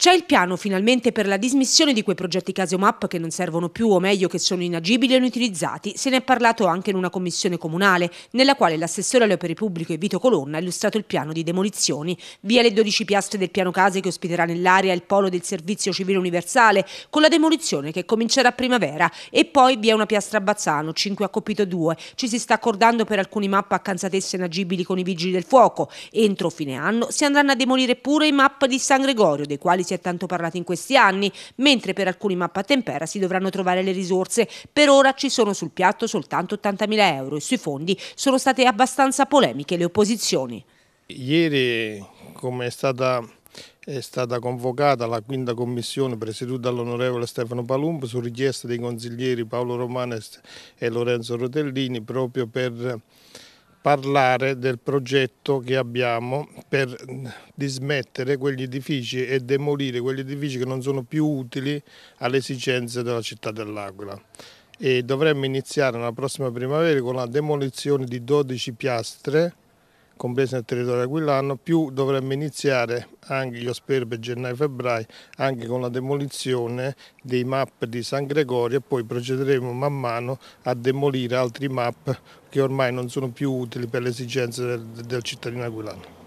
C'è il piano finalmente per la dismissione di quei progetti Casiomap che non servono più o meglio che sono inagibili e inutilizzati, se ne è parlato anche in una commissione comunale, nella quale l'assessore alle opere pubbliche Vito Colonna ha illustrato il piano di demolizioni, via le 12 piastre del piano case che ospiterà nell'area il polo del servizio civile universale, con la demolizione che comincerà a primavera e poi via una piastra a Bazzano, 5 a Copito 2, ci si sta accordando per alcuni map accanzatesse inagibili con i vigili del fuoco, entro fine anno si andranno a demolire pure i map di San Gregorio, dei quali si si è tanto parlato in questi anni, mentre per alcuni mappa tempera si dovranno trovare le risorse. Per ora ci sono sul piatto soltanto 80.000 euro e sui fondi sono state abbastanza polemiche le opposizioni. Ieri, come è stata è stata convocata la quinta commissione presieduta dall'onorevole Stefano Palumbo su richiesta dei consiglieri Paolo Romanes e Lorenzo Rotellini proprio per parlare del progetto che abbiamo per dismettere quegli edifici e demolire quegli edifici che non sono più utili alle esigenze della città dell'Aquila. E dovremmo iniziare nella prossima primavera con la demolizione di 12 piastre comprese nel territorio aquilano, più dovremmo iniziare anche io spero per gennaio-febbraio anche con la demolizione dei map di San Gregorio e poi procederemo man mano a demolire altri map che ormai non sono più utili per le esigenze del, del cittadino aquilano.